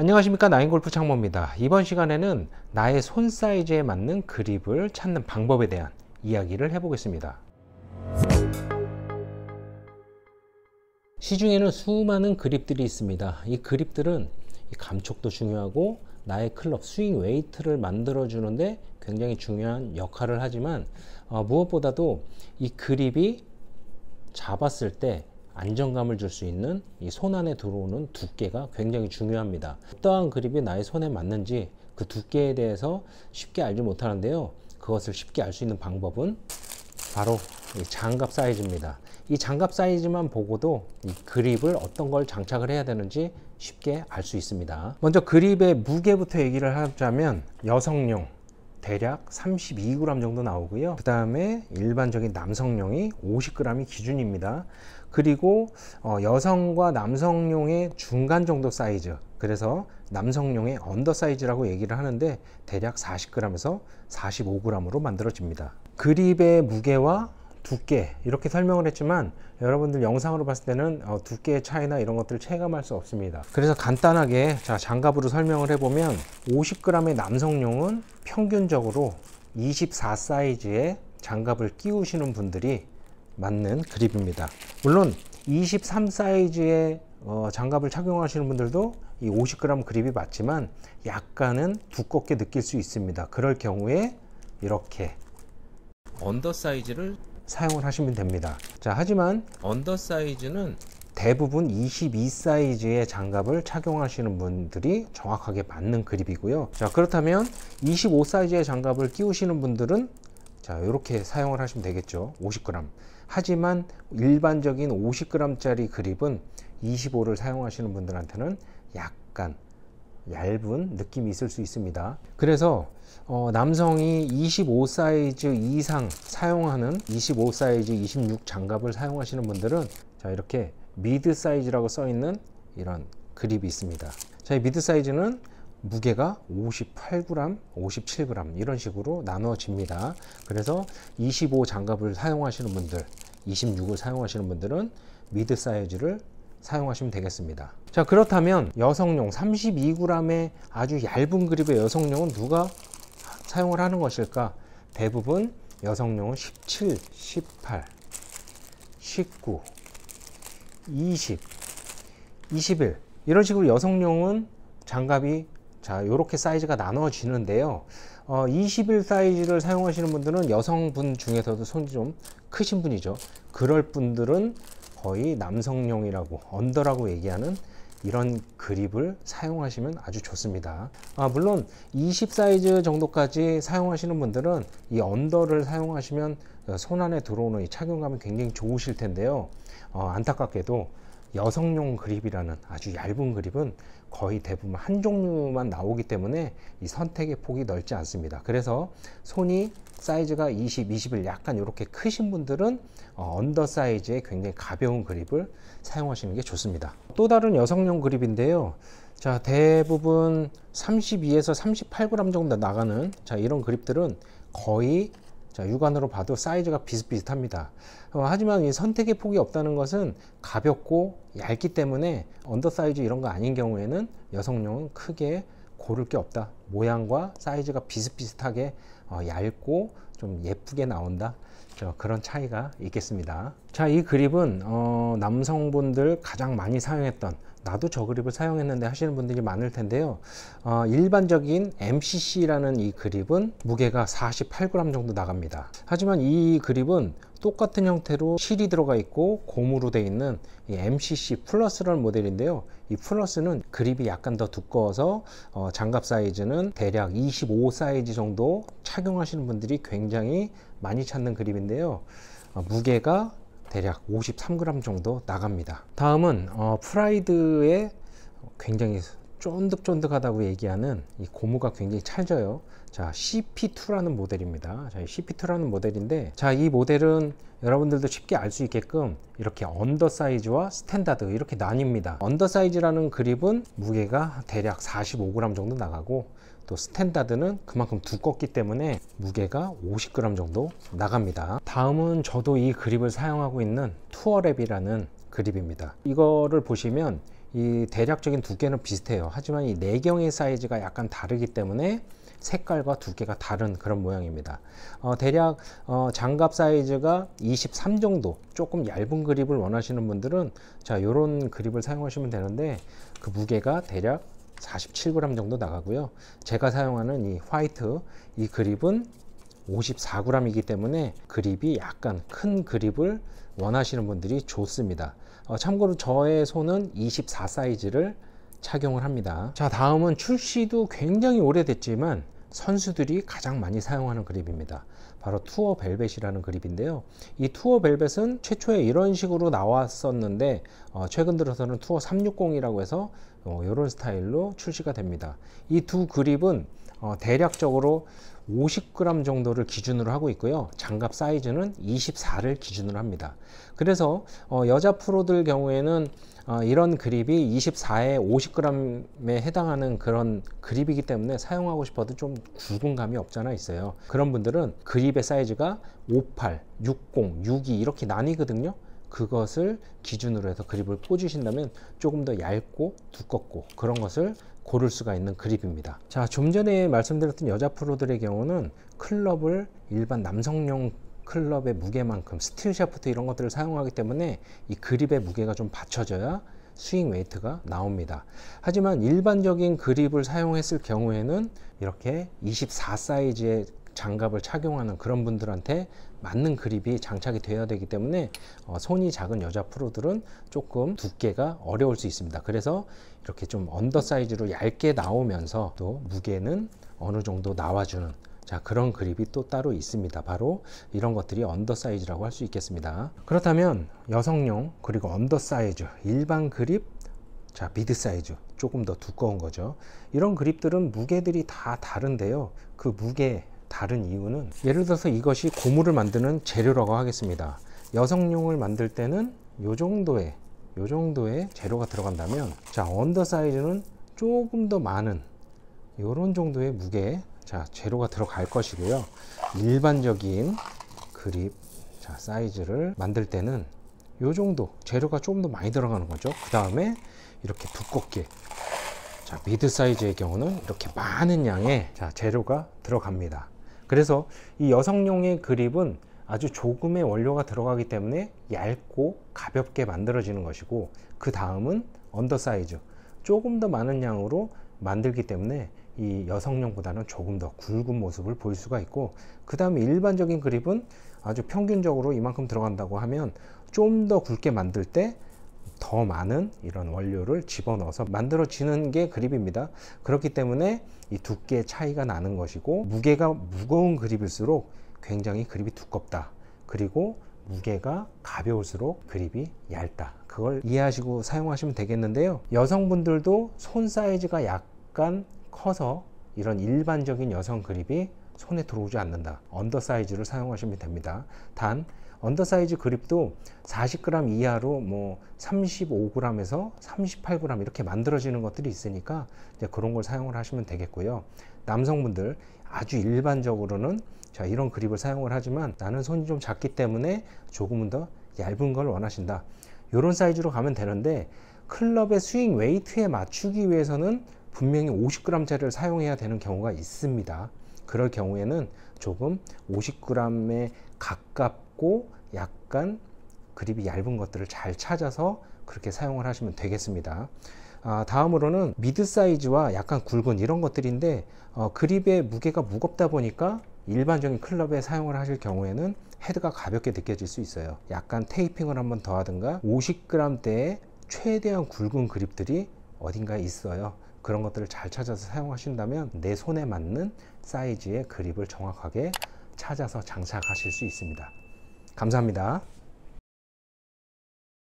안녕하십니까 나인골프 창모입니다. 이번 시간에는 나의 손 사이즈에 맞는 그립을 찾는 방법에 대한 이야기를 해보겠습니다. 시중에는 수많은 그립들이 있습니다. 이 그립들은 감촉도 중요하고 나의 클럽 스윙 웨이트를 만들어 주는데 굉장히 중요한 역할을 하지만 어, 무엇보다도 이 그립이 잡았을 때 안정감을 줄 수 있는 이 손 안에 들어오는 두께가 굉장히 중요합니다. 어떠한 그립이 나의 손에 맞는지 그 두께에 대해서 쉽게 알지 못하는데요. 그것을 쉽게 알 수 있는 방법은 바로 장갑 사이즈입니다. 이 장갑 사이즈만 보고도 이 그립을 어떤 걸 장착을 해야 되는지 쉽게 알 수 있습니다. 먼저 그립의 무게부터 얘기를 하자면 여성용 대략 32g 정도 나오고요. 그 다음에 일반적인 남성용이 50g이 기준입니다. 그리고 어, 여성과 남성용의 중간 정도 사이즈 그래서 남성용의 언더 사이즈라고 얘기를 하는데 대략 40g에서 45g으로 만들어집니다. 그립의 무게와 두께 이렇게 설명을 했지만 여러분들 영상으로 봤을 때는 어, 두께의 차이나 이런 것들을 체감할 수 없습니다 그래서 간단하게 자 장갑으로 설명을 해보면 50g의 남성용은 평균적으로 24 사이즈의 장갑을 끼우시는 분들이 맞는 그립입니다 물론 23 사이즈의 어, 장갑을 착용하시는 분들도 이 50g 그립이 맞지만 약간은 두껍게 느낄 수 있습니다 그럴 경우에 이렇게 언더 사이즈를 사용을 하시면 됩니다. 자, 하지만 언더 사이즈는 대부분 22 사이즈의 장갑을 착용하시는 분들이 정확하게 맞는 그립이고요. 자, 그렇다면 25 사이즈의 장갑을 끼우시는 분들은 자, 이렇게 사용을 하시면 되겠죠. 50g. 하지만 일반적인 50g짜리 그립은 25를 사용하시는 분들한테는 약간 얇은 느낌이 있을 수 있습니다 그래서 어, 남성이 25 사이즈 이상 사용하는 25 사이즈 26 장갑을 사용하시는 분들은 자 이렇게 미드 사이즈라고 써 있는 이런 그립이 있습니다 자이 미드 사이즈는 무게가 58g, 57g 이런 식으로 나눠집니다 그래서 25 장갑을 사용하시는 분들 26을 사용하시는 분들은 미드 사이즈를 사용하시면 되겠습니다 자 그렇다면 여성용 32g의 아주 얇은 그립의 여성용은 누가 사용을 하는 것일까 대부분 여성용은 17, 18, 19, 20, 21 이런 식으로 여성용은 장갑이 자 이렇게 사이즈가 나눠지는데요 어, 21 사이즈를 사용하시는 분들은 여성분 중에서도 손이 좀 크신 분이죠 그럴 분들은 거의 남성용이라고 언더라고 얘기하는 이런 그립을 사용하시면 아주 좋습니다 아 물론 20 사이즈 정도까지 사용하시는 분들은 이 언더를 사용하시면 손안에 들어오는 이 착용감이 굉장히 좋으실 텐데요 어, 안타깝게도 여성용 그립이라는 아주 얇은 그립은 거의 대부분 한 종류만 나오기 때문에 이 선택의 폭이 넓지 않습니다. 그래서 손이 사이즈가 20, 21 약간 이렇게 크신 분들은 어, 언더 사이즈의 굉장히 가벼운 그립을 사용하시는 게 좋습니다. 또 다른 여성용 그립인데요. 자 대부분 32에서 38g 정도 나가는 자 이런 그립들은 거의 자, 육안으로 봐도 사이즈가 비슷비슷합니다. 어, 하지만 이 선택의 폭이 없다는 것은 가볍고 얇기 때문에 언더사이즈 이런 거 아닌 경우에는 여성용은 크게 고를 게 없다. 모양과 사이즈가 비슷비슷하게 어, 얇고 좀 예쁘게 나온다 그런 차이가 있겠습니다 자이 그립은 어, 남성분들 가장 많이 사용했던 나도 저 그립을 사용했는데 하시는 분들이 많을 텐데요 어, 일반적인 MCC라는 이 그립은 무게가 48g 정도 나갑니다 하지만 이 그립은 똑같은 형태로 실이 들어가 있고 고무로 되어 있는 MCC 플러스라 모델인데요. 이 플러스는 그립이 약간 더 두꺼워서 어, 장갑 사이즈는 대략 25 사이즈 정도 착용하시는 분들이 굉장히 많이 찾는 그립인데요. 어, 무게가 대략 53g 정도 나갑니다. 다음은 어, 프라이드의 굉장히 쫀득쫀득하다고 얘기하는 이 고무가 굉장히 찰져요. 자, CP2라는 모델입니다. 자, CP2라는 모델인데, 자, 이 모델은 여러분들도 쉽게 알 수 있게끔 이렇게 언더 사이즈와 스탠다드 이렇게 나뉩니다. 언더 사이즈라는 그립은 무게가 대략 45g 정도 나가고, 또 스탠다드는 그만큼 두껍기 때문에 무게가 50g 정도 나갑니다. 다음은 저도 이 그립을 사용하고 있는 투어랩이라는 그립입니다. 이거를 보시면 이 대략적인 두께는 비슷해요. 하지만 이 내경의 네 사이즈가 약간 다르기 때문에 색깔과 두께가 다른 그런 모양입니다. 어, 대략 어, 장갑 사이즈가 23 정도 조금 얇은 그립을 원하시는 분들은 자 이런 그립을 사용하시면 되는데 그 무게가 대략 47g 정도 나가고요. 제가 사용하는 이 화이트 이 그립은 54g이기 때문에 그립이 약간 큰 그립을 원하시는 분들이 좋습니다. 어, 참고로 저의 손은 24 사이즈를 착용을 합니다. 자, 다음은 출시도 굉장히 오래됐지만 선수들이 가장 많이 사용하는 그립입니다. 바로 투어 벨벳이라는 그립인데요. 이 투어 벨벳은 최초에 이런 식으로 나왔었는데 어, 최근 들어서는 투어 360이라고 해서 어, 이런 스타일로 출시가 됩니다. 이 두 그립은 어, 대략적으로 50g 정도를 기준으로 하고 있고요. 장갑 사이즈는 24를 기준으로 합니다. 그래서 어, 여자 프로들 경우에는 어, 이런 그립이 24에 50g에 해당하는 그런 그립이기 때문에 사용하고 싶어도 좀 굵은 감이 없잖아 있어요. 그런 분들은 그립의 사이즈가 58, 60, 62 이렇게 나뉘거든요. 그것을 기준으로 해서 그립을 꽂으신다면 조금 더 얇고 두껍고 그런 것을 고를 수가 있는 그립입니다. 자, 좀 전에 말씀드렸던 여자 프로들의 경우는 클럽을 일반 남성용 클럽의 무게만큼 스틸 샤프트 이런 것들을 사용하기 때문에 이 그립의 무게가 좀 받쳐져야 스윙 웨이트가 나옵니다. 하지만 일반적인 그립을 사용했을 경우에는 이렇게 24 사이즈의 장갑을 착용하는 그런 분들한테 맞는 그립이 장착이 되어야 되기 때문에 어, 손이 작은 여자 프로들은 조금 두께가 어려울 수 있습니다. 그래서 이렇게 좀 언더 사이즈로 얇게 나오면서 또 무게는 어느 정도 나와주는 자 그런 그립이 또 따로 있습니다. 바로 이런 것들이 언더 사이즈라고 할 수 있겠습니다. 그렇다면 여성용 그리고 언더 사이즈 일반 그립 자 미드 사이즈 조금 더 두꺼운 거죠. 이런 그립들은 무게들이 다 다른데요. 그 무게 다른 이유는 예를 들어서 이것이 고무를 만드는 재료라고 하겠습니다. 여성용을 만들 때는 요 정도의 요 정도의 재료가 들어간다면 자 언더 사이즈는 조금 더 많은 요런 정도의 무게 자 재료가 들어갈 것이고요. 일반적인 그립 자 사이즈를 만들 때는 요 정도 재료가 조금 더 많이 들어가는 거죠. 그 다음에 이렇게 두껍게 자 미드 사이즈의 경우는 이렇게 많은 양의 자 재료가 들어갑니다. 그래서 이 여성용의 그립은 아주 조금의 원료가 들어가기 때문에 얇고 가볍게 만들어지는 것이고 그 다음은 언더사이즈 조금 더 많은 양으로 만들기 때문에 이 여성용보다는 조금 더 굵은 모습을 보일 수가 있고 그 다음에 일반적인 그립은 아주 평균적으로 이만큼 들어간다고 하면 좀 더 굵게 만들 때더 많은 이런 원료를 집어넣어서 만들어지는 게 그립입니다. 그렇기 때문에 이두께 차이가 나는 것이고 무게가 무거운 그립일수록 굉장히 그립이 두껍다. 그리고 무게가 가벼울수록 그립이 얇다. 그걸 이해하시고 사용하시면 되겠는데요. 여성분들도 손 사이즈가 약간 커서 이런 일반적인 여성 그립이 손에 들어오지 않는다. 언더 사이즈를 사용하시면 됩니다. 단 언더사이즈 그립도 40g 이하로 뭐 35g에서 38g 이렇게 만들어지는 것들이 있으니까 그런 걸 사용을 하시면 되겠고요. 남성분들 아주 일반적으로는 자 이런 그립을 사용을 하지만 나는 손이 좀 작기 때문에 조금은 더 얇은 걸 원하신다. 이런 사이즈로 가면 되는데 클럽의 스윙 웨이트에 맞추기 위해서는 분명히 50g짜리를 사용해야 되는 경우가 있습니다. 그럴 경우에는 조금 50g에 가깝 작고 약간 그립이 얇은 것들을 잘 찾아서 그렇게 사용을 하시면 되겠습니다. 아, 다음으로는 미드 사이즈와 약간 굵은 이런 것들인데 어, 그립의 무게가 무겁다 보니까 일반적인 클럽에 사용을 하실 경우에는 헤드가 가볍게 느껴질 수 있어요. 약간 테이핑을 한번 더 하든가 50g대의 최대한 굵은 그립들이 어딘가에 있어요. 그런 것들을 잘 찾아서 사용하신다면 내 손에 맞는 사이즈의 그립을 정확하게 찾아서 장착하실 수 있습니다. 감사합니다.